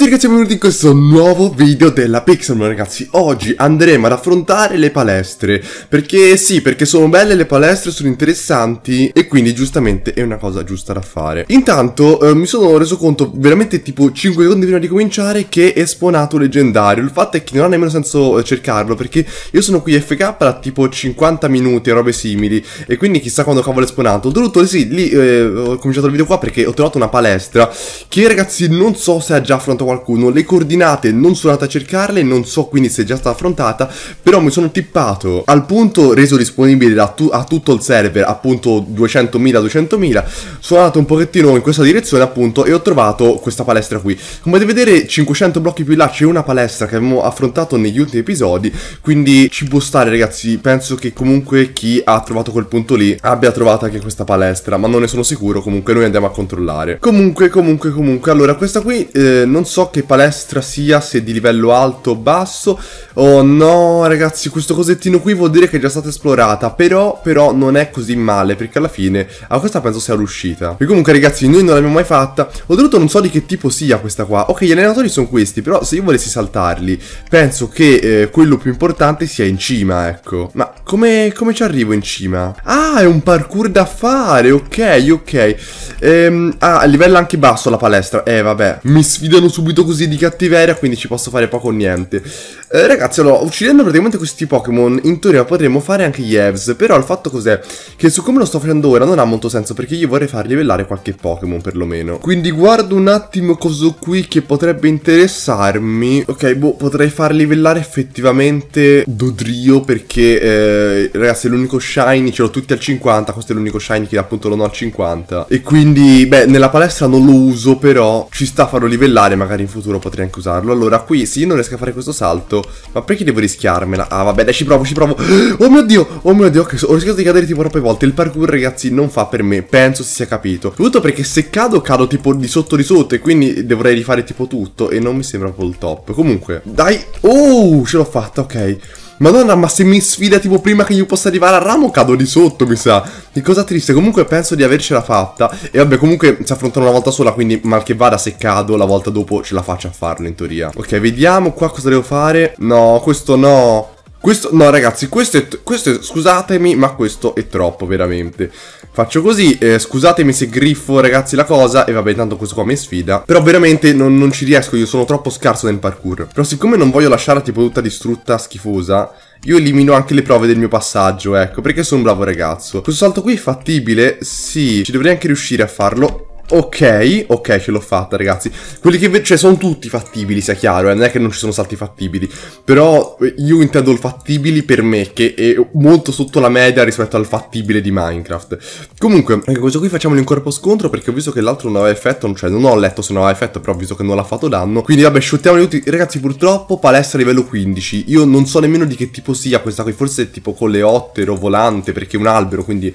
tutti ragazzi e benvenuti in questo nuovo video della Pixelmon ragazzi Oggi andremo ad affrontare le palestre Perché sì, perché sono belle le palestre, sono interessanti E quindi giustamente è una cosa giusta da fare Intanto eh, mi sono reso conto veramente tipo 5 secondi prima di cominciare Che è spawnato leggendario Il fatto è che non ha nemmeno senso eh, cercarlo Perché io sono qui FK da tipo 50 minuti e robe simili E quindi chissà quando cavolo è spawnato Oltretutto sì, lì eh, ho cominciato il video qua perché ho trovato una palestra Che ragazzi non so se ha già affrontato qualcuno, le coordinate non sono andato a cercarle, non so quindi se è già stata affrontata, però mi sono tippato al punto reso disponibile da tu a tutto il server, appunto 200.000, 200.000, sono andato un pochettino in questa direzione appunto e ho trovato questa palestra qui. Come potete vedere 500 blocchi più in là c'è una palestra che abbiamo affrontato negli ultimi episodi, quindi ci può stare ragazzi, penso che comunque chi ha trovato quel punto lì abbia trovato anche questa palestra, ma non ne sono sicuro, comunque noi andiamo a controllare. Comunque, comunque, comunque, allora questa qui eh, non so so che palestra sia, se di livello alto o basso. Oh no, ragazzi, questo cosettino qui vuol dire che è già stata esplorata, però, però non è così male, perché alla fine a questa penso sia l'uscita. E comunque, ragazzi, noi non l'abbiamo mai fatta. Oltretutto non so di che tipo sia questa qua. Ok, gli allenatori sono questi, però se io volessi saltarli, penso che eh, quello più importante sia in cima, ecco. Ma come, come ci arrivo in cima? Ah, è un parkour da fare, ok, ok. Ehm, ah, a livello anche basso la palestra. Eh, vabbè, mi sfidano subito subito così di cattiveria, quindi ci posso fare poco o niente. Eh, ragazzi, allora, uccidendo praticamente questi Pokémon, in teoria potremmo fare anche gli Evs, però il fatto cos'è? Che su come lo sto facendo ora non ha molto senso, perché io vorrei far livellare qualche Pokémon perlomeno. Quindi guardo un attimo coso qui che potrebbe interessarmi. Ok, boh, potrei far livellare effettivamente Dodrio, perché, eh, ragazzi, è l'unico Shiny, ce l'ho tutti al 50, questo è l'unico Shiny che appunto non ho al 50. E quindi, beh, nella palestra non lo uso, però ci sta a farlo livellare magari magari in futuro potrei anche usarlo Allora qui se io non riesco a fare questo salto Ma perché devo rischiarmela? Ah vabbè dai ci provo ci provo Oh mio dio oh mio dio Ho rischiato di cadere tipo troppe volte Il parkour ragazzi non fa per me Penso si sia capito Soprattutto perché se cado cado tipo di sotto di sotto E quindi dovrei rifare tipo tutto E non mi sembra un po' il top Comunque dai Oh ce l'ho fatta ok Madonna, ma se mi sfida tipo prima che io possa arrivare al ramo cado di sotto, mi sa. Che cosa triste. Comunque penso di avercela fatta. E vabbè, comunque si affrontano una volta sola, quindi mal che vada se cado, la volta dopo ce la faccio a farlo in teoria. Ok, vediamo qua cosa devo fare. No, questo no. Questo, no ragazzi, questo è, questo è, scusatemi, ma questo è troppo veramente Faccio così, eh, scusatemi se griffo ragazzi la cosa E vabbè, tanto questo qua mi sfida Però veramente non, non ci riesco, io sono troppo scarso nel parkour Però siccome non voglio lasciarla tipo tutta distrutta, schifosa io elimino anche le prove del mio passaggio, ecco, perché sono un bravo ragazzo. Questo salto qui è fattibile? Sì, ci dovrei anche riuscire a farlo. Ok, ok, ce l'ho fatta, ragazzi. Quelli che cioè, sono tutti fattibili, sia chiaro, eh? non è che non ci sono salti fattibili. Però eh, io intendo il fattibili per me, che è molto sotto la media rispetto al fattibile di Minecraft. Comunque, anche questo qui facciamolo in corpo scontro, perché ho visto che l'altro non aveva effetto, cioè non ho letto se non aveva effetto, però ho visto che non l'ha fatto danno. Quindi vabbè, shootiamoli tutti. Ragazzi, purtroppo palestra livello 15. Io non so nemmeno di che tipo sia questa qui, forse è tipo coleottero, volante, perché è un albero, quindi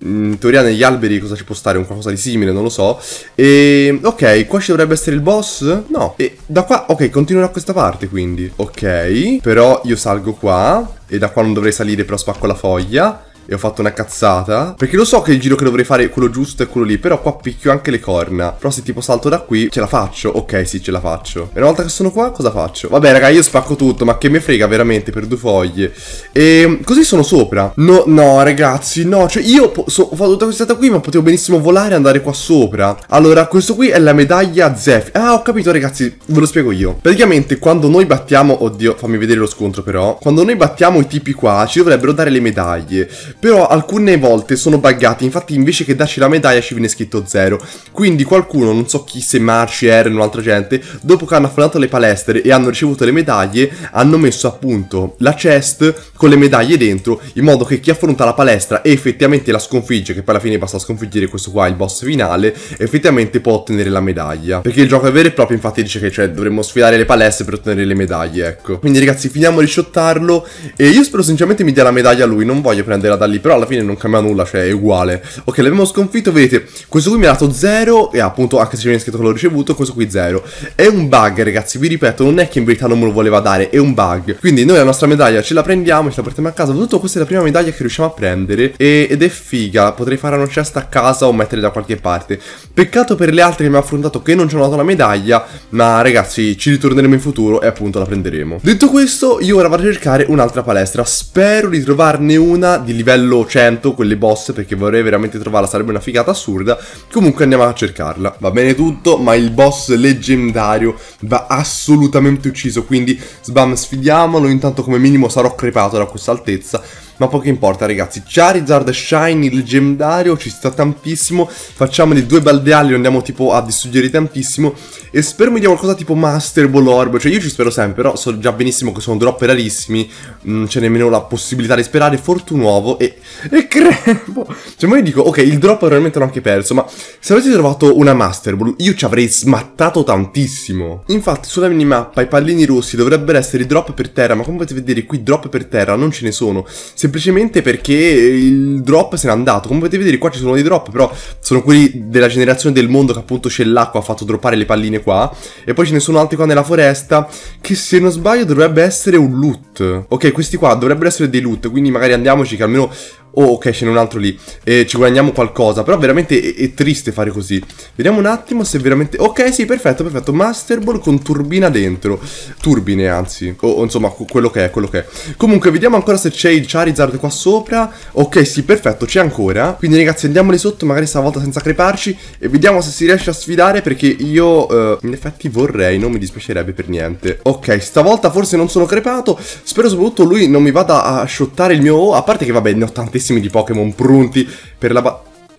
in teoria negli alberi cosa ci può stare? Un qualcosa di simile, non lo so. E ok, qua ci dovrebbe essere il boss? No. E da qua, ok, continuerò a questa parte quindi. Ok, però io salgo qua e da qua non dovrei salire, però spacco la foglia e ho fatto una cazzata. Perché lo so che il giro che dovrei fare è quello giusto e quello lì, però qua picchio anche le corna. Però se tipo salto da qui, ce la faccio? Ok, sì, ce la faccio. E una volta che sono qua, cosa faccio? Vabbè, raga, io spacco tutto, ma che me frega veramente per due foglie. E così sono sopra. No, no, ragazzi, no. Cioè, io so, ho fatto tutta questa strada qui, ma potevo benissimo volare e andare qua sopra. Allora, questo qui è la medaglia Zef. Ah, ho capito, ragazzi, ve lo spiego io. Praticamente, quando noi battiamo... Oddio, fammi vedere lo scontro, però. Quando noi battiamo i tipi qua, ci dovrebbero dare le medaglie però alcune volte sono buggati, infatti invece che darci la medaglia ci viene scritto 0. Quindi qualcuno, non so chi, se Marci, Eren o altra gente, dopo che hanno affondato le palestre e hanno ricevuto le medaglie, hanno messo appunto la chest con le medaglie dentro, in modo che chi affronta la palestra e effettivamente la sconfigge, che poi alla fine basta sconfiggere questo qua, il boss finale, effettivamente può ottenere la medaglia. Perché il gioco è vero e proprio, infatti dice che cioè, dovremmo sfidare le palestre per ottenere le medaglie, ecco. Quindi ragazzi, finiamo di shottarlo e io spero sinceramente mi dia la medaglia a lui, non voglio prenderla da lì, però alla fine non cambia nulla, cioè è uguale. Ok, l'abbiamo sconfitto, vedete, questo qui mi ha dato 0 e appunto anche se è scritto che l'ho ricevuto, questo qui 0. È un bug, ragazzi, vi ripeto, non è che in verità non me lo voleva dare, è un bug. Quindi noi la nostra medaglia ce la prendiamo, ce la portiamo a casa, soprattutto questa è la prima medaglia che riusciamo a prendere e, ed è figa, potrei fare una cesta a casa o mettere da qualche parte. Peccato per le altre che mi ha affrontato che non ci hanno dato la medaglia, ma ragazzi ci ritorneremo in futuro e appunto la prenderemo. Detto questo, io ora vado a cercare un'altra palestra, spero di trovarne una di livello livello 100 quelle boss perché vorrei veramente trovarla, sarebbe una figata assurda. Comunque andiamo a cercarla. Va bene tutto, ma il boss leggendario va assolutamente ucciso, quindi sbam sfidiamolo, intanto come minimo sarò crepato da questa altezza ma poco importa ragazzi. Charizard Shiny leggendario ci sta tantissimo, facciamone due baldeali, andiamo tipo a distruggere tantissimo e spero mi dia qualcosa tipo Master Ball Orb, cioè io ci spero sempre, però so già benissimo che sono drop rarissimi, non mm, c'è nemmeno la possibilità di sperare, Fortunuovo e... e crembo! Cioè ma io dico, ok, il drop probabilmente l'ho anche perso, ma se avessi trovato una Master Ball io ci avrei smattato tantissimo. Infatti sulla minimappa i pallini rossi dovrebbero essere drop per terra, ma come potete vedere qui drop per terra non ce ne sono. Se semplicemente perché il drop se n'è andato. Come potete vedere qua ci sono dei drop, però sono quelli della generazione del mondo che appunto c'è l'acqua, ha fatto droppare le palline qua. E poi ce ne sono altri qua nella foresta, che se non sbaglio dovrebbe essere un loot. Ok, questi qua dovrebbero essere dei loot, quindi magari andiamoci che almeno oh ok ce n'è un altro lì e ci guadagniamo qualcosa, però veramente è, è, triste fare così. Vediamo un attimo se veramente, ok sì perfetto perfetto, Master Ball con turbina dentro, turbine anzi, o, o insomma quello che è, quello che è. Comunque vediamo ancora se c'è il Charizard qua sopra, ok sì perfetto c'è ancora, quindi ragazzi andiamo lì sotto magari stavolta senza creparci e vediamo se si riesce a sfidare perché io eh, in effetti vorrei, non mi dispiacerebbe per niente. Ok stavolta forse non sono crepato, spero soprattutto lui non mi vada a shottare il mio a parte che vabbè ne ho tante tantissimi di Pokémon pronti per la,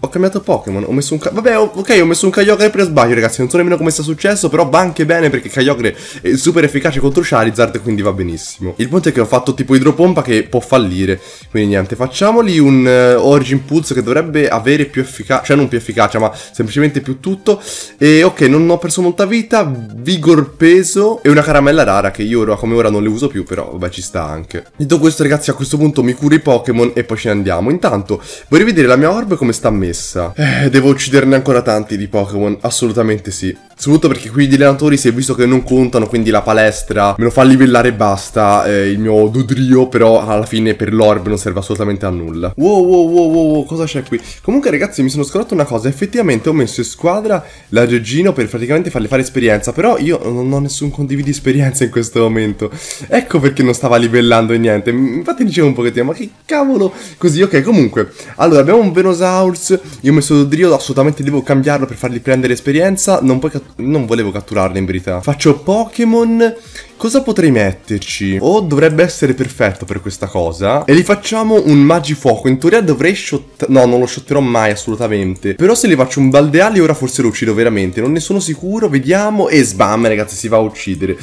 ho cambiato Pokémon, ho messo un... Vabbè, ok, ho messo un Kyogre per sbaglio, ragazzi, non so nemmeno come sia successo, però va anche bene perché Kyogre è super efficace contro Charizard, quindi va benissimo. Il punto è che ho fatto tipo idropompa che può fallire, quindi niente, facciamoli un uh, Origin Pulse che dovrebbe avere più efficacia, cioè non più efficacia, ma semplicemente più tutto. E ok, non ho perso molta vita, Vigor Peso e una caramella rara che io ora come ora non le uso più, però vabbè ci sta anche. Detto questo ragazzi, a questo punto mi curo i Pokémon e poi ce ne andiamo. Intanto, vorrei vedere la mia orb come sta a me messa. Eh, devo ucciderne ancora tanti di Pokémon, assolutamente sì. Soprattutto perché qui gli allenatori si è visto che non contano, quindi la palestra me lo fa livellare e basta. Eh, il mio dudrio, però alla fine per l'orb non serve assolutamente a nulla. Wow, wow, wow, wow, wow cosa c'è qui? Comunque ragazzi mi sono scordato una cosa, effettivamente ho messo in squadra la Geggino per praticamente farle fare esperienza, però io non ho nessun condivido esperienza in questo momento. Ecco perché non stava livellando niente. Infatti dicevo un pochettino, ma che cavolo così, ok, comunque. Allora abbiamo un Venosaurus, io ho messo Dudrio assolutamente devo cambiarlo per fargli prendere esperienza, non puoi catturare non volevo catturarle in verità. Faccio Pokémon... Cosa potrei metterci? O oh, dovrebbe essere perfetto per questa cosa. E li facciamo un Magifuoco. In teoria dovrei shot... No, non lo shotterò mai assolutamente. Però se li faccio un Baldeali ora forse lo uccido veramente. Non ne sono sicuro. Vediamo. E sbam, ragazzi, si va a uccidere.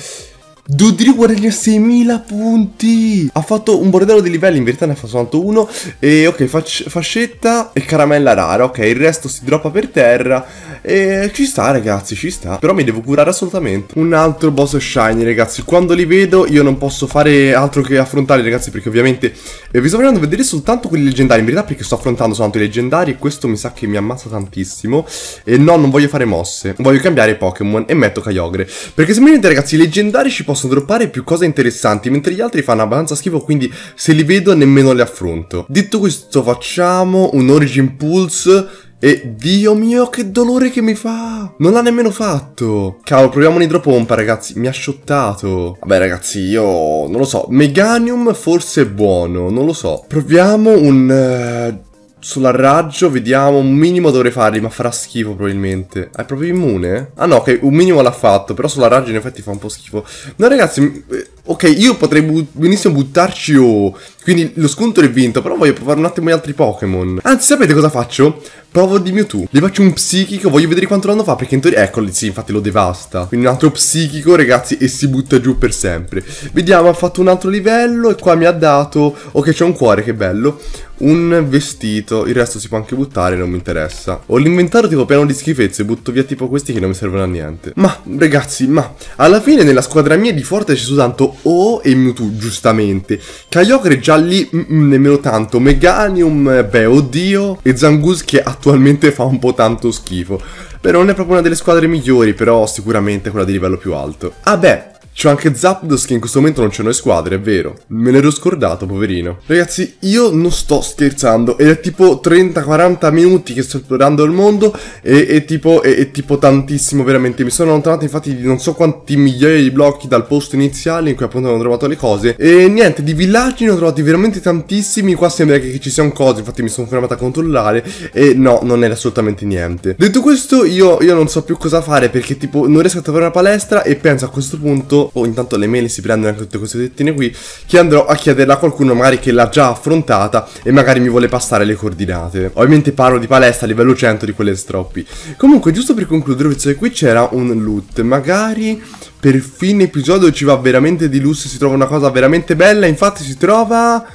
Dudrigo guadagna 6000 punti Ha fatto un bordello di livelli In verità ne ha fatto soltanto uno E ok fascetta e caramella rara Ok il resto si droppa per terra E ci sta ragazzi ci sta Però mi devo curare assolutamente Un altro boss shiny ragazzi Quando li vedo io non posso fare altro che affrontare ragazzi Perché ovviamente eh, vi sto facendo vedere soltanto quelli leggendari In verità perché sto affrontando soltanto i leggendari E questo mi sa che mi ammazza tantissimo E no non voglio fare mosse Voglio cambiare Pokémon e metto Kyogre Perché semplicemente ragazzi i leggendari ci possono possono droppare più cose interessanti, mentre gli altri fanno abbastanza schifo, quindi se li vedo nemmeno li affronto. Detto questo, facciamo un Origin Pulse e Dio mio che dolore che mi fa Non l'ha nemmeno fatto Cavolo proviamo un un'idropompa ragazzi Mi ha shottato Vabbè ragazzi io non lo so Meganium forse è buono Non lo so Proviamo un... Eh, sulla raggio, vediamo, un minimo dovrei farli, ma farà schifo probabilmente. è proprio immune? Ah no, ok, un minimo l'ha fatto, però sulla raggio in effetti fa un po' schifo. No ragazzi, eh, ok, io potrei but benissimo buttarci O, oh, quindi lo scontro è vinto, però voglio provare un attimo gli altri Pokémon. Anzi, sapete cosa faccio? Provo di Mewtwo. Gli faccio un psichico, voglio vedere quanto danno fa, perché in teoria... Eccoli, sì, infatti lo devasta. Quindi un altro psichico, ragazzi, e si butta giù per sempre. Vediamo, ha fatto un altro livello e qua mi ha dato... Ok, c'è un cuore, che bello un vestito, il resto si può anche buttare, non mi interessa. Ho l'inventario tipo pieno di schifezze, butto via tipo questi che non mi servono a niente. Ma, ragazzi, ma, alla fine nella squadra mia di forte ci sono tanto O e Mewtwo, giustamente. Kyogre già lì, mm, mm, nemmeno tanto. Meganium, eh, beh, oddio. E Zangus che attualmente fa un po' tanto schifo. Però non è proprio una delle squadre migliori, però sicuramente quella di livello più alto. Ah beh, C'ho anche Zapdos che in questo momento non c'è noi squadre, è vero. Me l'ero scordato, poverino. Ragazzi, io non sto scherzando. Ed è tipo 30-40 minuti che sto esplorando il mondo. E, è tipo, e, e tipo tantissimo, veramente. Mi sono allontanato, infatti, di non so quanti migliaia di blocchi dal posto iniziale in cui appunto hanno trovato le cose. E niente, di villaggi ne ho trovati veramente tantissimi. Qua sembra che ci siano cose, infatti mi sono fermato a controllare. E no, non era assolutamente niente. Detto questo, io, io non so più cosa fare perché tipo non riesco a trovare una palestra. E penso a questo punto o intanto le mail si prendono anche tutte queste settine qui, che andrò a chiederla a qualcuno magari che l'ha già affrontata e magari mi vuole passare le coordinate. Ovviamente parlo di palestra livello 100 di quelle stroppi. Comunque, giusto per concludere, ho visto che qui c'era un loot, magari per fine episodio ci va veramente di lusso, si trova una cosa veramente bella, infatti si trova...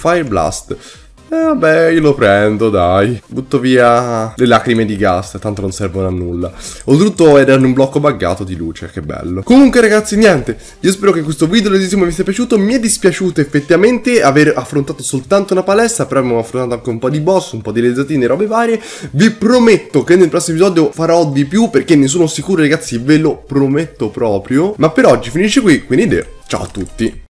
Fire Blast e eh, vabbè, io lo prendo, dai. Butto via le lacrime di gas, tanto non servono a nulla. Oltretutto erano un blocco buggato di luce, che bello. Comunque ragazzi, niente. Io spero che questo video lunedicesimo vi sia piaciuto. Mi è dispiaciuto effettivamente aver affrontato soltanto una palestra, però abbiamo affrontato anche un po' di boss, un po' di lezzatine, robe varie. Vi prometto che nel prossimo episodio farò di più, perché ne sono sicuro ragazzi, ve lo prometto proprio. Ma per oggi finisce qui, quindi ciao a tutti.